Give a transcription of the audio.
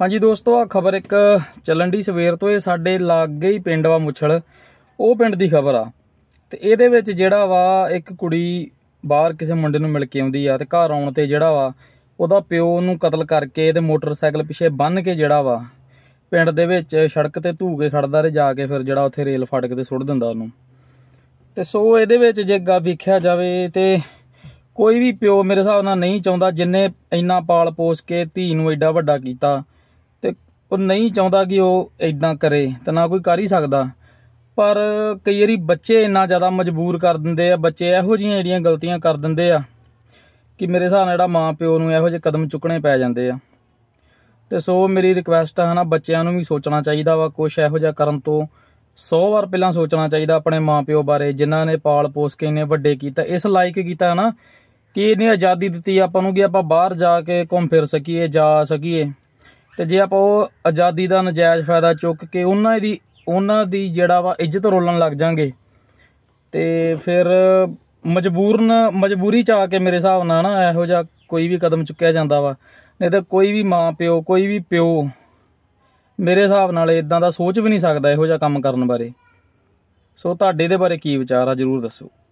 ਹਾਂਜੀ ਦੋਸਤੋ ਆ ਖਬਰ ਇੱਕ ਚੱਲਣ ਦੀ ਸਵੇਰ ਤੋਂ ਇਹ ਸਾਡੇ ਲੱਗੇ ਹੀ ਪਿੰਡ ਵਾ ਮੁਛਲ ਉਹ ਪਿੰਡ ਦੀ ਖਬਰ ਆ ਤੇ ਇਹਦੇ ਵਿੱਚ ਜਿਹੜਾ ਵਾ ਇੱਕ ਕੁੜੀ ਬਾਹਰ ਕਿਸੇ ਮੁੰਡੇ ਨੂੰ ਮਿਲ ਕੇ ਆਉਂਦੀ ਆ ਤੇ ਘਰ ਆਉਣ ਤੇ ਜਿਹੜਾ ਵਾ ਉਹਦਾ ਪਿਓ ਉਹਨੂੰ ਕਤਲ ਕਰਕੇ ਤੇ ਮੋਟਰਸਾਈਕਲ ਪਿੱਛੇ ਬੰਨ ਕੇ ਜਿਹੜਾ ਵਾ ਪਿੰਡ ਦੇ ਵਿੱਚ ਸੜਕ ਤੇ ਧੂ ਕੇ ਖੜਦਾ ਰਿਹਾ ਜਾ ਕੇ ਫਿਰ ਜਿਹੜਾ ਉੱਥੇ ਰੇਲ ਫਾਟਕ ਤੇ ਸੁੱਟ ਦਿੰਦਾ ਉਹਨੂੰ ਤੇ ਸੋ ਇਹਦੇ ਵਿੱਚ ਜੇ ਗਾ ਵੇਖਿਆ ਜਾਵੇ ਤੇ ਕੋਈ ਵੀ ਪਿਓ ਮੇਰੇ ਹਿਸਾਬ ਨਾਲ ਨਹੀਂ ਚਾਹੁੰਦਾ ਜਿੰਨੇ ਇੰਨਾ ਪਾਲ ਪੋਸ ਕੇ ਧੀ ਨੂੰ ਐਡਾ ਵੱਡਾ ਕੀਤਾ ਉਹ ਨਹੀਂ ਚਾਹੁੰਦਾ ਕਿ ਉਹ ਇਦਾਂ ਕਰੇ ਤਾਂ ਨਾ ਕੋਈ ਕਰ ਹੀ ਸਕਦਾ ਪਰ ਕਈ ਵਾਰੀ ਬੱਚੇ ਇੰਨਾ ਜ਼ਿਆਦਾ ਮਜਬੂਰ ਕਰ ਦਿੰਦੇ ਆ ਬੱਚੇ ਇਹੋ ਜਿਹੀਆਂ ਜਿਹੜੀਆਂ ਗਲਤੀਆਂ ਕਰ ਦਿੰਦੇ ਆ ਕਿ ਮੇਰੇ ਹਿਸਾਬ ਨਾਲ ਜਿਹੜਾ ਮਾਂ ਪਿਓ ਨੂੰ ਇਹੋ ਜਿਹੇ ਕਦਮ ਚੁੱਕਣੇ ਪੈ ਜਾਂਦੇ ਆ ਤੇ ਸੋ ਮੇਰੀ ਰਿਕਵੈਸਟ ਹੈ ਨਾ ਬੱਚਿਆਂ ਨੂੰ ਵੀ ਸੋਚਣਾ ਚਾਹੀਦਾ ਵਾ ਕੁਝ ਇਹੋ ਜਿਹਾ ਕਰਨ ਤੋਂ 100 ਵਾਰ ਪਹਿਲਾਂ ਸੋਚਣਾ ਚਾਹੀਦਾ ਆਪਣੇ ਮਾਪਿਓ ਬਾਰੇ ਜਿਨ੍ਹਾਂ ਨੇ ਪਾਲ ਪੋਸ ਕੇ ਇਹਨੇ ਵੱਡੇ ਕੀਤਾ ਇਸ ਲਾਇਕ ਕੀਤਾ ਨਾ ਕਿ ਇਹਨੇ ਆਜ਼ਾਦੀ ਦਿੱਤੀ ਆਪਾਂ ਨੂੰ ਕਿ ਆਪਾਂ ਬਾਹਰ ਜਾ ਕੇ ਘੁੰਮ ਫਿਰ ਸਕੀਏ ਜਾ ਸਕੀਏ ਤੇ ਜੇ ਆਪਾਂ ਉਹ ਆਜ਼ਾਦੀ ਦਾ ਨਜਾਇਜ਼ ਫਾਇਦਾ ਚੁੱਕ ਕੇ ਉਹਨਾਂ ਦੀ ਉਹਨਾਂ ਦੀ ਜਿਹੜਾ ਵਾ ਇੱਜ਼ਤ ਰੋਲਣ ਲੱਗ ਜਾਾਂਗੇ ਤੇ ਫਿਰ ਮਜਬੂਰਨ ਮਜਬੂਰੀ ਚ ਆ ਕੇ ਮੇਰੇ ਹਿਸਾਬ ਨਾਲ ਨਾ ਇਹੋ ਜਿਹਾ ਕੋਈ ਵੀ ਕਦਮ ਚੁੱਕਿਆ ਜਾਂਦਾ ਵਾ ਨਹੀਂ ਤਾਂ ਕੋਈ ਵੀ ਮਾਂ ਪਿਓ ਕੋਈ ਵੀ ਪਿਓ ਮੇਰੇ ਹਿਸਾਬ ਨਾਲ ਇਦਾਂ ਦਾ ਸੋਚ ਵੀ ਨਹੀਂ ਸਕਦਾ ਇਹੋ ਜਿਹਾ ਕੰਮ ਕਰਨ ਬਾਰੇ ਸੋ ਤੁਹਾਡੇ ਦੇ ਬਾਰੇ ਕੀ ਵਿਚਾਰ ਆ ਜਰੂਰ ਦੱਸੋ